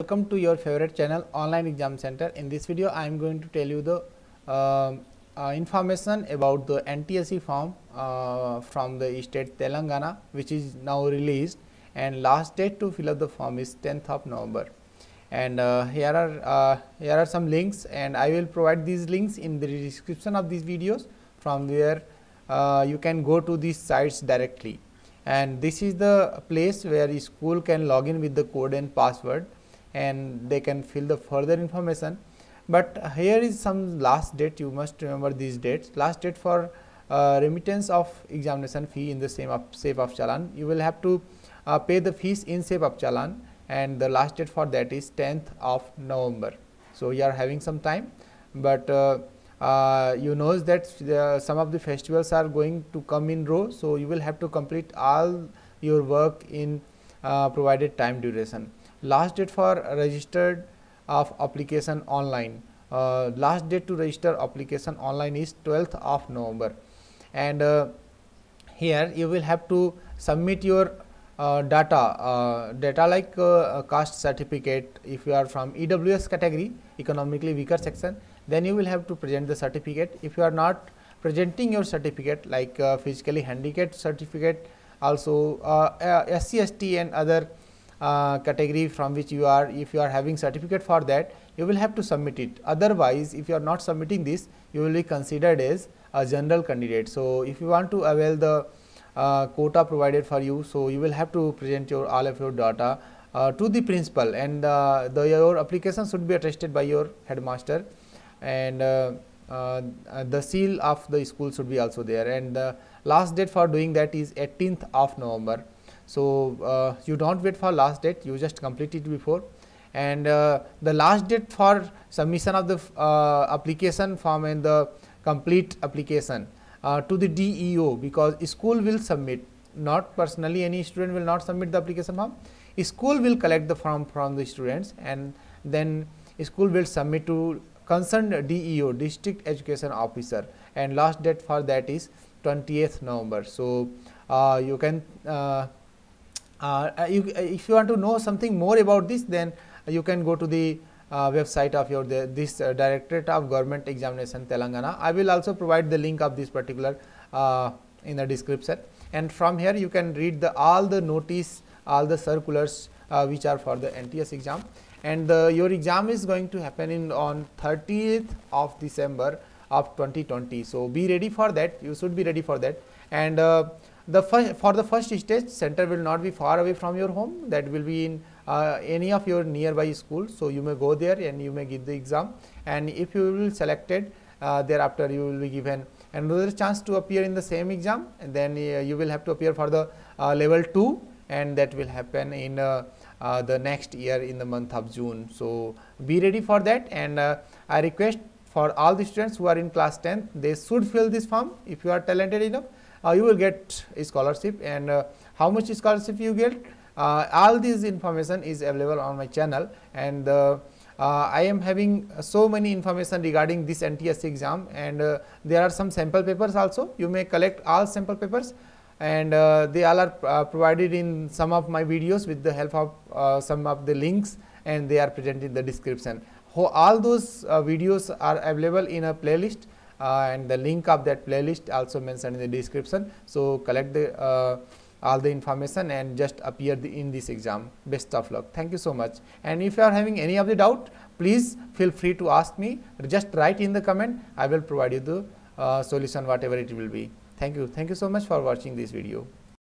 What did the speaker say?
Welcome to your favorite channel online exam center. In this video I am going to tell you the uh, uh, information about the NTSC form uh, from the state Telangana which is now released and last date to fill up the form is 10th of November and uh, here are uh, here are some links and I will provide these links in the description of these videos from where uh, you can go to these sites directly and this is the place where school can log in with the code and password and they can fill the further information. But here is some last date you must remember these dates last date for uh, remittance of examination fee in the same up shape of challan you will have to uh, pay the fees in shape of challan and the last date for that is 10th of November. So, you are having some time, but uh, uh you know that uh, some of the festivals are going to come in row. So, you will have to complete all your work in uh, provided time duration last date for registered of application online uh, last date to register application online is 12th of November and uh, here you will have to submit your uh, data uh, data like uh, caste certificate if you are from EWS category economically weaker section then you will have to present the certificate if you are not presenting your certificate like uh, physically handicapped certificate also uh, SCST and other uh, category from which you are if you are having certificate for that you will have to submit it otherwise if you are not submitting this you will be considered as a general candidate. So, if you want to avail the uh, quota provided for you so you will have to present your all of your data uh, to the principal and uh, the your application should be attested by your headmaster and uh, the seal of the school should be also there and the last date for doing that is 18th of November so, uh, you do not wait for last date, you just complete it before and uh, the last date for submission of the uh, application form and the complete application to the DEO because school will submit not personally any student will not submit the application form. School will collect the form from the students and then school will submit to concerned DEO district education officer and last date for that is 20th November. So, uh, you can uh, uh, uh, you, uh, if you want to know something more about this, then you can go to the website of your the, this Directorate of Government Examination Telangana. I will also provide the link of this particular in the description and from here you can read the all the notice, all the circulars which are for the NTS exam and the, your exam is going to happen in on 30th of December of 2020. So, be ready for that you should be ready for that and uh, the first, for the first stage, center will not be far away from your home. That will be in uh, any of your nearby schools. So, you may go there and you may give the exam. And if you will selected, uh, thereafter you will be given another chance to appear in the same exam. And then uh, you will have to appear for the uh, level 2 and that will happen in uh, uh, the next year in the month of June. So, be ready for that and I request for all the students who are in class 10, they should fill this form if you are talented enough uh, you will get a scholarship and uh, how much scholarship you get uh, all this information is available on my channel and uh, I am having uh, so many information regarding this NTSC exam and uh, there are some sample papers also. You may collect all sample papers and they all are provided in some of my videos with the help of some of the links and they are present in the description. all those videos are available in a playlist and the link of that playlist also mentioned in the description. So, collect the uh, all the information and just appear the, in this exam. Best of luck. Thank you so much. And if you are having any of the doubt, please feel free to ask me. Just write in the comment. I will provide you the uh, solution whatever it will be. Thank you. Thank you so much for watching this video.